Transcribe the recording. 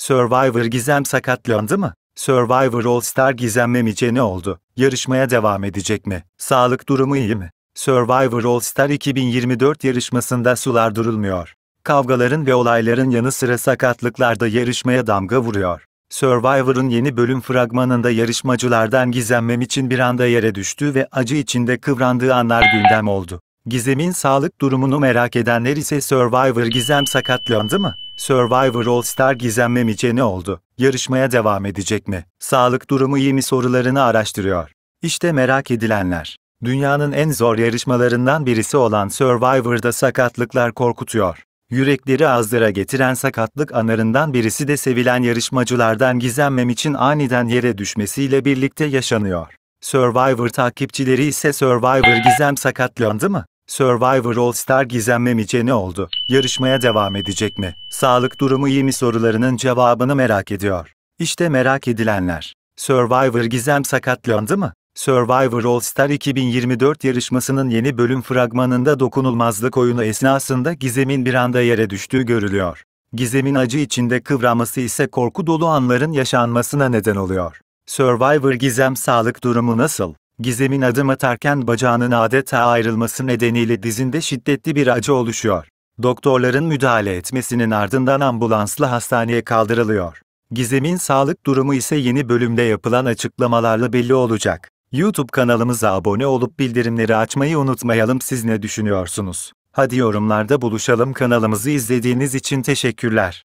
Survivor Gizem sakatlandı mı? Survivor All-Star gizemlemice ne oldu? Yarışmaya devam edecek mi? Sağlık durumu iyi mi? Survivor All-Star 2024 yarışmasında sular durulmuyor. Kavgaların ve olayların yanı sıra sakatlıklar da yarışmaya damga vuruyor. Survivor'un yeni bölüm fragmanında yarışmacılardan gizemlem için bir anda yere düştü ve acı içinde kıvrandığı anlar gündem oldu. Gizem'in sağlık durumunu merak edenler ise Survivor Gizem sakatlandı mı? Survivor All Star Gizemli Mice ne oldu? Yarışmaya devam edecek mi? Sağlık durumu iyi mi sorularını araştırıyor. İşte merak edilenler. Dünyanın en zor yarışmalarından birisi olan Survivor'da sakatlıklar korkutuyor. Yürekleri azdıra getiren sakatlık anarından birisi de sevilen yarışmacılardan gizlenmem için aniden yere düşmesiyle birlikte yaşanıyor. Survivor takipçileri ise Survivor gizem sakatlandı mı? Survivor All Star gizemli mice ne oldu? Yarışmaya devam edecek mi? Sağlık durumu iyi mi sorularının cevabını merak ediyor. İşte merak edilenler. Survivor Gizem sakatlandı mı? Survivor All Star 2024 yarışmasının yeni bölüm fragmanında dokunulmazlık oyunu esnasında Gizem'in bir anda yere düştüğü görülüyor. Gizem'in acı içinde kıvraması ise korku dolu anların yaşanmasına neden oluyor. Survivor Gizem sağlık durumu nasıl? Gizem'in adım atarken bacağının adeta ayrılması nedeniyle dizinde şiddetli bir acı oluşuyor. Doktorların müdahale etmesinin ardından ambulansla hastaneye kaldırılıyor. Gizem'in sağlık durumu ise yeni bölümde yapılan açıklamalarla belli olacak. YouTube kanalımıza abone olup bildirimleri açmayı unutmayalım siz ne düşünüyorsunuz? Hadi yorumlarda buluşalım kanalımızı izlediğiniz için teşekkürler.